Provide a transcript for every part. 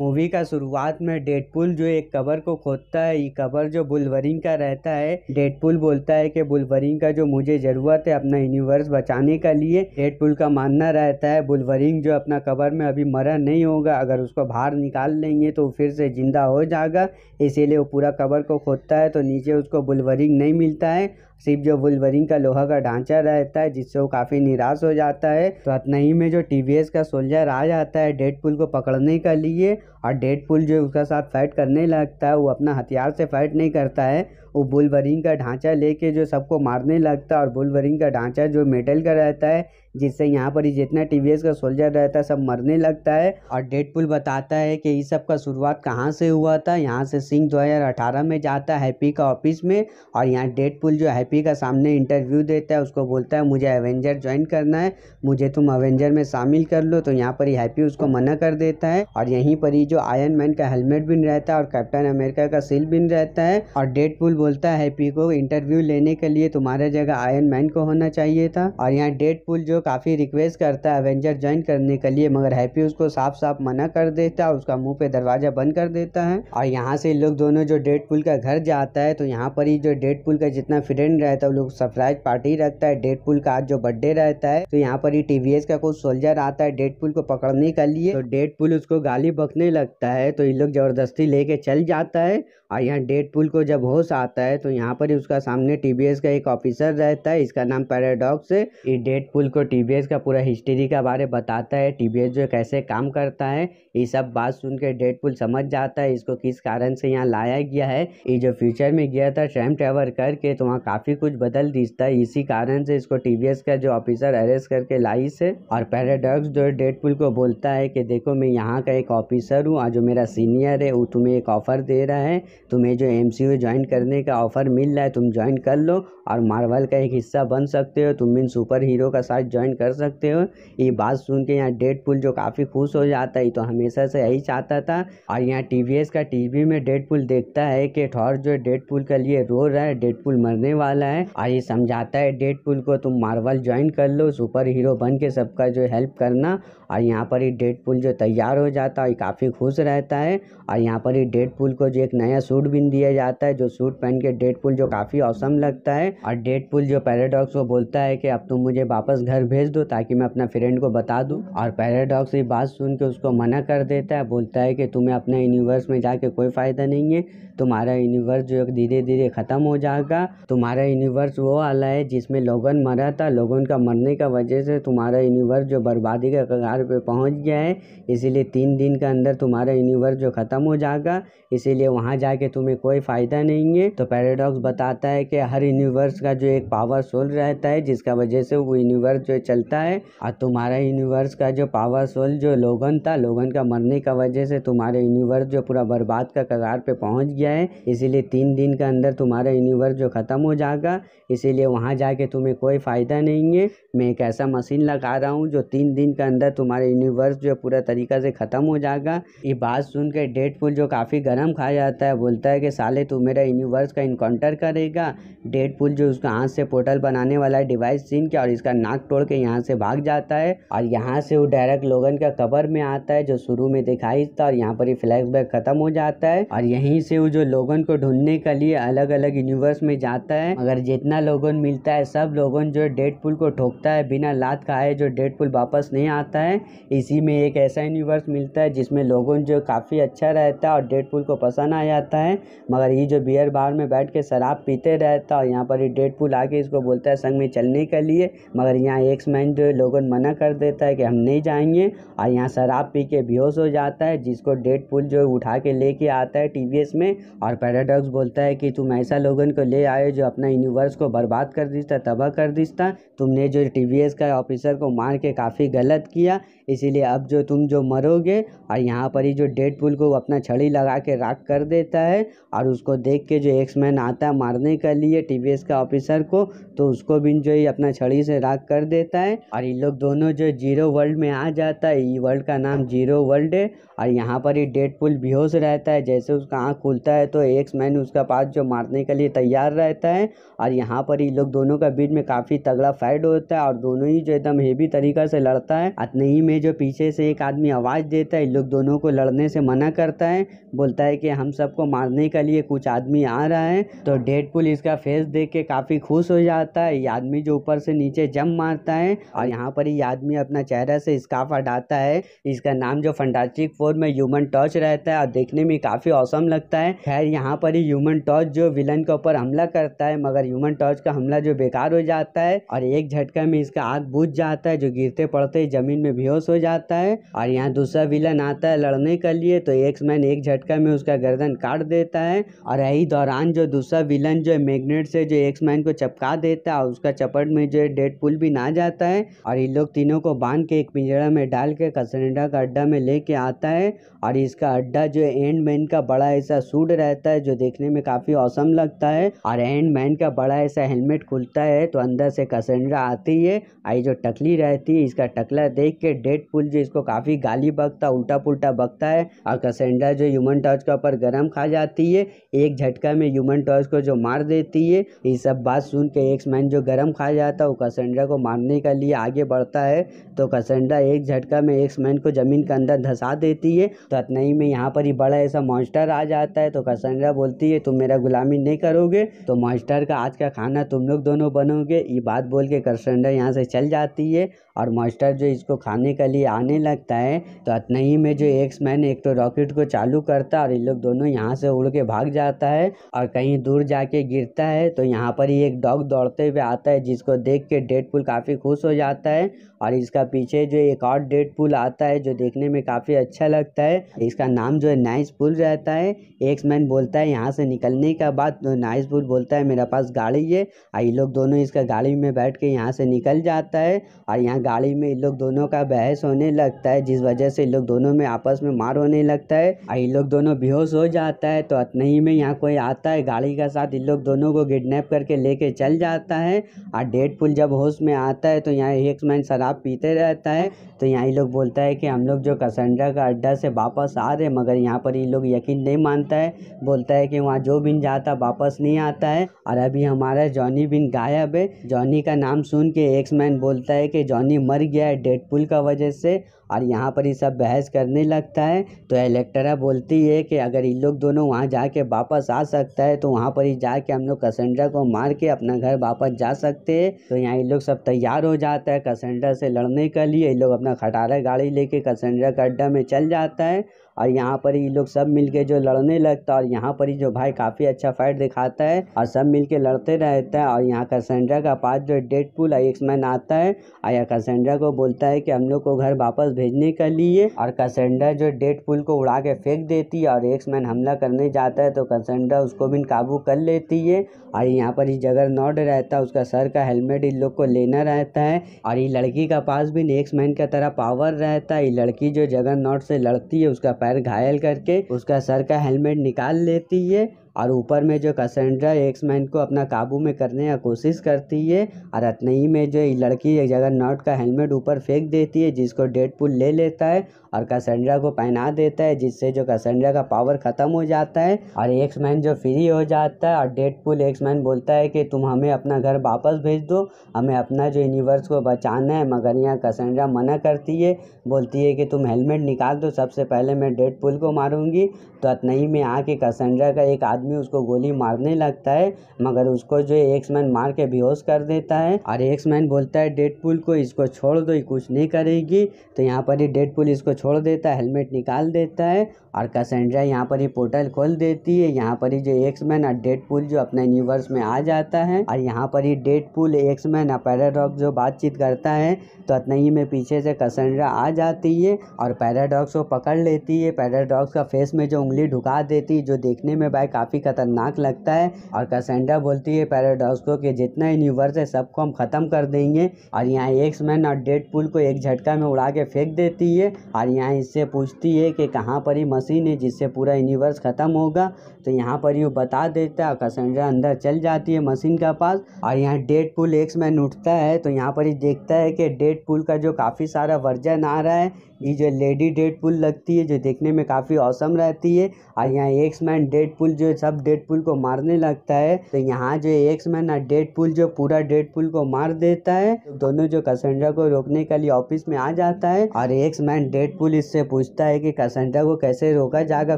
movie का शुरुआत में डेडपुल जो एक कबर को खोदता है ये कबर जो बुलवरिन का रहता है डेडपुल बोलता है कि बुलवरिन का जो मुझे ज़रूरत है अपना यूनिवर्स बचाने का लिए डेडपुल का मानना रहता है बुलवरिन जो अपना कबर में अभी मरा नहीं होगा अगर उसको बाहर निकाल लेंगे तो फिर से ज़िंदा हो जाएगा इसीलिए वो पूरा कबर को खोदता है तो नीचे उसको बुलवरिन नहीं मिलता है सिर्फ जो वुलवरिन का लोहा का ढांचा रहता है जिससे वो काफ़ी निराश हो जाता है तो ही में जो टी का सोल्जर आ जाता है पुल को पकड़ने के लिए और पुल जो उसका साथ फाइट करने लगता है वो अपना हथियार से फाइट नहीं करता है वो बुलवरिन का ढांचा लेके जो सबको मारने लगता है और बुलवरिन का ढांचा जो मेटल का रहता है जिससे यहाँ पर जितना टीवीएस का सोल्जर रहता है सब मरने लगता है और डेडपुल बताता है कि इस सब का शुरुआत कहाँ से हुआ था यहाँ से सिंह 2018 में जाता है हैप्पी का ऑफिस में और यहाँ डेडपुल जो हैप्पी का सामने इंटरव्यू देता है उसको बोलता है मुझे एवेंजर ज्वाइन करना है मुझे तुम एवेंजर में शामिल कर लो तो यहाँ पर ही हैप्पी उसको मना कर देता है और यहीं पर ही जो आयरन मैन का हेलमेट भी रहता है और कैप्टन अमेरिका का सील भी रहता है और डेडपुल बोलता है हैप्पी को इंटरव्यू लेने के लिए तुम्हारे जगह आयरन मैन को होना चाहिए था और यहाँ डेडपुल जो जो काफ़ी रिक्वेस्ट करता है एवेंजर ज्वाइन करने के लिए मगर हैप्पी उसको साफ साफ मना कर देता है उसका मुंह पे दरवाजा बंद कर देता है और यहाँ से लोग दोनों जो डेड पुल का घर जाता है तो यहाँ पर ही जो डेड पुल का जितना फ्रेंड रहता है वो लोग सरप्राइज पार्टी रखता है डेड पुल का आज जो बर्थडे रहता है तो यहाँ पर ही टीवीएस का कुछ सोल्जर आता है डेड पुल को पकड़ने के लिए तो डेड पुल उसको गाली बकने लगता है तो ये लोग जबरदस्ती लेके चल जाता है और यहाँ डेड पुल को जब होश आता है तो यहाँ पर ही उसका सामने टीवीएस का एक ऑफिसर रहता है इसका नाम पैराडॉक्स है ये डेड पुल को टी का पूरा हिस्ट्री का बारे बताता है टी जो कैसे काम करता है ये सब बात सुन के पुल समझ जाता है इसको किस कारण से यहाँ लाया गया है ये जो फ्यूचर में गया था टाइम ट्रेवल करके तो वहाँ काफ़ी कुछ बदल दिखता है इसी कारण से इसको टी का जो ऑफिसर अरेस्ट करके लाई से और पैराडॉक्स जो पुल को बोलता है कि देखो मैं यहाँ का एक ऑफिसर हूँ और जो मेरा सीनियर है वो तुम्हें एक ऑफ़र दे रहा है तुम्हें जो एम ज्वाइन करने का ऑफ़र मिल रहा है तुम ज्वाइन कर लो और मार्वल का एक हिस्सा बन सकते हो तुम इन सुपर हीरो का साथ ज्वाइन कर सकते हो ये बात सुन के यहाँ डेड पुल जो काफ़ी खुश हो जाता है तो हमेशा से यही चाहता था और यहाँ टी का टी में डेड पुल देखता है कि थॉर जो डेड पुल के लिए रो रहा है डेड पुल मरने वाला है और ये समझाता है डेड पुल को तुम मार्वल ज्वाइन कर लो सुपर हीरो बन के सबका जो हेल्प करना और यहाँ पर ही डेड पुल जो तैयार हो जाता है काफ़ी खुश रहता है और यहाँ पर ही डेड पुल को जो एक नया सूट बिन दिया जाता है जो सूट पहन के पुल जो काफ़ी औसम लगता है और डेड पुल जो पैराडॉक्स वो बोलता है कि अब तुम मुझे वापस घर भेज दो ताकि मैं अपना फ्रेंड को बता दूँ और पैराडॉक्स ये बात सुन के उसको मना कर देता है बोलता है कि तुम्हें अपने यूनिवर्स में जाके कोई फ़ायदा नहीं है तुम्हारा यूनिवर्स जो धीरे धीरे ख़त्म हो जाएगा तुम्हारा यूनिवर्स वो वाला है जिसमें लोगन मरा था लोगन का मरने का वजह से तुम्हारा यूनिवर्स जो बर्बादी का कगार पे पहुंच गया है इसीलिए तीन दिन के अंदर तुम्हारा यूनिवर्स जो ख़त्म हो जाएगा इसीलिए वहाँ जाके तुम्हें कोई फ़ायदा नहीं है तो पैराडॉक्स बताता है कि हर यूनिवर्स का जो एक पावर सोल रहता है जिसका वजह से वो यूनिवर्स जो चलता है और तुम्हारा यूनिवर्स का जो पावर सोल जो लोगन था लोगन का मरने का वजह से तुम्हारे यूनिवर्स जो पूरा बर्बाद का कगार पे पहुँच गया जाए इसीलिए तीन दिन के अंदर तुम्हारा यूनिवर्स जो ख़त्म हो जाएगा इसीलिए वहाँ जाके तुम्हें कोई फ़ायदा नहीं है मैं एक ऐसा मशीन लगा रहा हूँ जो तीन दिन के अंदर तुम्हारे यूनिवर्स जो पूरा तरीका से ख़त्म हो जाएगा ये बात सुन के डेडपुल जो काफ़ी गर्म खा जाता है बोलता है कि साले तू मेरा यूनिवर्स का इनकाउंटर करेगा डेडपुल जो उसका हाथ से पोर्टल बनाने वाला है डिवाइस सीन के और इसका नाक तोड़ के यहाँ से भाग जाता है और यहाँ से वो डायरेक्ट लोगन का कबर में आता है जो शुरू में दिखाई था और यहाँ पर ही फ्लैशबैक खत्म हो जाता है और यहीं से वो जो जो लोगों को ढूंढने के लिए अलग अलग यूनिवर्स में जाता है अगर जितना लोगों मिलता है सब लोगों जो पुल को ठोकता है बिना लात खाए जो पुल वापस नहीं आता है इसी में एक ऐसा यूनिवर्स मिलता है जिसमें लोगों जो काफ़ी अच्छा रहता है और पुल को पसंद आ जाता है मगर ये जो बियर बार में बैठ के शराब पीते रहता है और यहाँ पर ये पुल आके इसको बोलता है संग में चलने के लिए मगर यहाँ एक्स मैन जो लोगों मना कर देता है कि हम नहीं जाएंगे और यहाँ शराब पी के बेहोश हो जाता है जिसको डेड पुल जो उठा के लेके आता है टी में और पैराडॉक्स बोलता है कि तुम ऐसा लोगन को ले आए जो अपना यूनिवर्स को बर्बाद कर दिसता तबाह कर दिसता तुमने जो टी का ऑफिसर को मार के काफ़ी गलत किया इसीलिए अब जो तुम जो मरोगे और यहाँ पर ही जो डेड पुल को अपना छड़ी लगा के राख कर देता है और उसको देख के जो एक्समैन आता है मारने के लिए टी का ऑफिसर को तो उसको भी जो ही अपना छड़ी से राख कर देता है और ये लोग दोनों जो जीरो वर्ल्ड में आ जाता है ये वर्ल्ड का नाम जीरो वर्ल्ड है और यहाँ पर ही डेड पुल बेहोश रहता है जैसे उसका आँख खुलता रहता है तो एक्स मैन उसका पास जो मारने के लिए तैयार रहता है और यहाँ पर ही लोग दोनों का बीच में काफ़ी तगड़ा फाइट होता है और दोनों ही जो एकदम हेवी तरीका से लड़ता है अतने ही में जो पीछे से एक आदमी आवाज़ देता है लोग दोनों को लड़ने से मना करता है बोलता है कि हम सबको मारने के लिए कुछ आदमी आ रहा है तो पुल इसका फेस देख के काफ़ी खुश हो जाता है ये आदमी जो ऊपर से नीचे जम मारता है और यहाँ पर ये आदमी अपना चेहरा से स्काफ हटाता है इसका नाम जो फंटास्टिक फोर में ह्यूमन टच रहता है और देखने में काफ़ी औसम लगता है खैर यहाँ पर ही ह्यूमन टॉर्च जो विलन के ऊपर हमला करता है मगर ह्यूमन टॉर्च का हमला जो बेकार हो जाता है और एक झटका में इसका आग बुझ जाता है जो गिरते पड़ते ही जमीन में बेहोश हो जाता है और यहाँ दूसरा विलन आता है लड़ने के लिए तो एक्स मैन एक झटका में उसका गर्दन काट देता है और यही दौरान जो दूसरा विलन जो है मैग्नेट से जो एक्स मैन को चपका देता है और उसका चपट में जो है डेड पुल भी ना जाता है और इन लोग तीनों को बांध के एक पिंजरा में डाल के कसनेडा का अड्डा में लेके आता है और इसका अड्डा जो है एंड मैन का बड़ा ऐसा सूट राउंड रहता है जो देखने में काफी औसम लगता है और एंड मैन का बड़ा ऐसा हेलमेट खुलता है तो अंदर से कसेंड्रा आती है आई जो टकली रहती है इसका टकला देख के डेड पुल जो इसको काफी गाली बगता उल्टा पुलटा बगता है और कसेंड्रा जो ह्यूमन टॉर्च के ऊपर गर्म खा जाती है एक झटका में ह्यूमन टॉर्च को जो मार देती है ये सब बात सुन के एक्स मैन जो गर्म खा जाता है वो कसेंड्रा को मारने के लिए आगे बढ़ता है तो कसेंड्रा एक झटका में एक्स मैन को जमीन के अंदर धसा देती है तो इतना ही में यहाँ पर ही बड़ा ऐसा मॉन्स्टर आ जाता है तो तो कसंगा बोलती है तुम मेरा गुलामी नहीं करोगे तो मास्टर का आज का खाना तुम लोग दोनों बनोगे ये बात बोल के कसंगा यहाँ से चल जाती है और मास्टर जो इसको खाने के लिए आने लगता है तो ही में जो एक्स मैन एक तो रॉकेट को चालू करता है और ये लोग दोनों यहाँ से उड़ के भाग जाता है और कहीं दूर जाके गिरता है तो यहाँ पर ही एक डॉग दौड़ते हुए आता है जिसको देख के पुल काफ़ी खुश हो जाता है और इसका पीछे जो एक और पुल आता है जो देखने में काफ़ी अच्छा लगता है इसका नाम जो है नाइस पुल रहता है एक्स बिजनेसमैन बोलता है यहाँ से निकलने का बाद तो नाइस बुल बोलता है मेरा पास गाड़ी है और ये लोग दोनों इसका गाड़ी में बैठ के यहाँ से निकल जाता है और यहाँ गाड़ी में इन लोग दोनों का बहस होने लगता है जिस वजह से इन लोग दोनों में आपस में मार होने लगता है और इन लोग दोनों बेहोश हो जाता है तो इतना ही में यहाँ कोई आता है गाड़ी का साथ इन लोग दोनों को किडनेप करके लेके चल जाता है और डेड पुल जब होश में आता है तो यहाँ एक मैन शराब पीते रहता है तो यहाँ ये लोग बोलता है कि हम लोग जो कसंडा का अड्डा से वापस आ रहे हैं मगर यहाँ पर ये लोग यकीन नहीं मानता है बोलता है कि वहाँ जो बिन जाता वापस नहीं आता है और अभी हमारा जॉनी बिन गायब है जॉनी का नाम सुन के एक्स मैन बोलता है कि जॉनी मर गया है डेडपुल का वजह से और यहाँ पर ही सब बहस करने लगता है तो इलेक्ट्रा बोलती है कि अगर इन लोग दोनों वहाँ जाके वापस आ सकता है तो वहाँ पर ही जाके हम लोग कसेंड्रा को मार के अपना घर वापस जा सकते हैं तो यहाँ इन लोग सब तैयार हो जाता है कसेंड्रा से लड़ने के लिए ये लोग अपना खटारा गाड़ी लेके कसेंड्रा का अड्डा में चल जाता है और यहाँ पर ये लोग सब मिलके जो लड़ने लगता है और यहाँ पर ही जो भाई काफी अच्छा फाइट दिखाता है और सब मिलके लड़ते रहता है और यहाँ कैसेंड्रा का पास जो डेडपूल और एक्समैन आता है और यहाँ कसेंड्रा को बोलता है कि हम लोग को घर वापस भेजने के लिए और कसेंड्रा जो पुल को उड़ा के फेंक देती है और एक्समैन हमला करने जाता है तो कसेंड्रा उसको भी काबू कर लेती है और यहाँ पर ही जगह रहता है उसका सर का हेलमेट इन लोग को लेना रहता है और ये लड़की का पास भी नेक्स्ट मैन का तरह पावर रहता है ये लड़की जो जगर नॉट से लड़ती है उसका पैर घायल करके उसका सर का हेलमेट निकाल लेती है और ऊपर में जो कसेंड्रा मैन को अपना काबू में करने की कोशिश करती है और अतनई में जो लड़की एक जगह नॉट का हेलमेट ऊपर फेंक देती है जिसको डेडपुल ले लेता है और कसेंड्रा को पहना देता है जिससे जो कसेंड्रा का पावर ख़त्म हो जाता है और मैन जो फ्री हो जाता है और डेड पुल एक्स मैन बोलता है कि तुम हमें अपना घर वापस भेज दो हमें अपना जो यूनिवर्स को बचाना है मगर यहाँ कसेंड्रा मना करती है बोलती है कि तुम हेलमेट निकाल दो सबसे पहले मैं डेडपुल को मारूँगी तो अतनई में आके कसेंड्रा का एक आदमी आदमी उसको गोली मारने लगता है मगर उसको जो एक्स मैन मार के बेहोश कर देता है और एक्स मैन बोलता है पुल को इसको छोड़ दो ये कुछ नहीं करेगी तो यहाँ पर ही डेडपुल इसको छोड़ देता है हेलमेट निकाल देता है और कसेंड्रा यहाँ पर ही पोर्टल खोल देती है यहाँ पर ही जो एक्स मैन और डेड पुल जो अपने यूनिवर्स में आ जाता है और यहाँ पर ही डेड पुल एक्स मैन और पैराडॉक्स जो बातचीत करता है तो इतना ही में पीछे से कसेंड्रा आ जाती है और पैराडॉक्स को पकड़ लेती है पैराडॉक्स का फेस में जो उंगली ढुका देती है जो देखने में भाई काफ़ी खतरनाक लगता है और कसेंड्रा बोलती है पैराडॉक्स को कि जितना यूनिवर्स है सबको हम ख़त्म कर देंगे और यहाँ एक्स मैन और डेड पुल को एक झटका में उड़ा के फेंक देती है और यहाँ इससे पूछती है कि कहाँ पर ही मशीन है जिससे पूरा यूनिवर्स ख़त्म होगा तो यहाँ पर यू बता देता है कसेंड्रा अंदर चल जाती है मशीन के पास और यहाँ डेड पुल एक्स मैन उठता है तो यहाँ पर ये देखता है कि डेड पुल का जो काफ़ी सारा वर्जन आ रहा है ये जो लेडी डेड पुल लगती है जो देखने में काफ़ी औसम रहती है और यहाँ एक्स मैन डेड पुल जो सब डेड पुल को मारने लगता है तो यहाँ जो एक्स मैन और डेड पुल जो पूरा डेड पुल को मार देता है तो दोनों जो कसेंड्रा को रोकने के लिए ऑफिस में आ जाता है और एक्स मैन डेड पुल इससे पूछता है कि कसेंड्रा को कैसे होगा जाएगा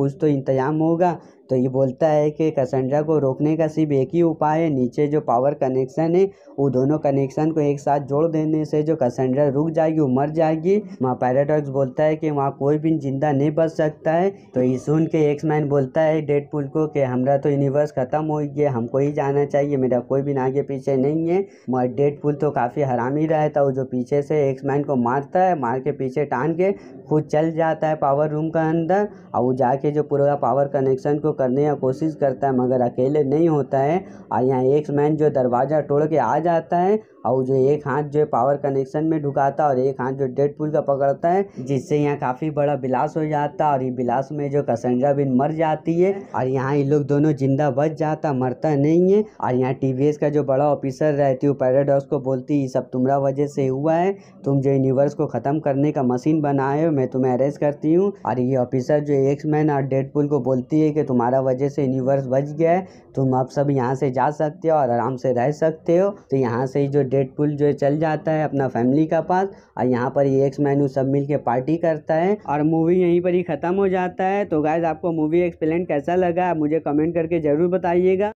कुछ तो इंतज़ाम होगा तो ये बोलता है कि कैसेंड्रा को रोकने का सिर्फ एक ही उपाय है नीचे जो पावर कनेक्शन है वो दोनों कनेक्शन को एक साथ जोड़ देने से जो कैसेंड्रा रुक जाएगी वो मर जाएगी वहाँ पैराडॉक्स बोलता है कि वहाँ कोई भी जिंदा नहीं बच सकता है तो ये सुन के एक्स मैन बोलता है डेड पुल को कि हमारा तो यूनिवर्स ख़त्म हो गया हमको ही जाना चाहिए मेरा कोई भी आगे पीछे नहीं है वहाँ डेड पुल तो काफ़ी हराम ही रहता है वो जो पीछे से एक्स मैन को मारता है मार के पीछे टान के खुद चल जाता है पावर रूम का अंदर और वो जाके जो पूरा पावर कनेक्शन को करने का कोशिश करता है मगर अकेले नहीं होता है और यहाँ एक मैन जो दरवाज़ा तोड़ के आ जाता है और जो एक हाथ जो है पावर कनेक्शन में ढुकाता और एक हाथ जो डेड पुल का पकड़ता है जिससे यहाँ काफी बड़ा बिलास हो जाता और ये बिलास में जो कसंड्रा बिन मर जाती है और यहाँ ये लोग दोनों जिंदा बच जाता मरता नहीं है और यहाँ टीवीएस का जो बड़ा ऑफिसर रहती है पैराडॉक्स को बोलती ये सब तुम्हारा वजह से हुआ है तुम जो यूनिवर्स को खत्म करने का मशीन बनाए हो मैं तुम्हें अरेस्ट करती हूँ और ये ऑफिसर जो एक्स मैन और डेड को बोलती है कि तुम्हारा वजह से यूनिवर्स बच गया है तुम अब सब यहाँ से जा सकते हो और आराम से रह सकते हो तो यहाँ से जो डेडपुल जो है चल जाता है अपना फैमिली का पास और यहाँ पर ये एक्स मैनू सब मिल के पार्टी करता है और मूवी यहीं पर ही ख़त्म हो जाता है तो गाइज आपको मूवी एक्सप्लेन कैसा लगा मुझे कमेंट करके ज़रूर बताइएगा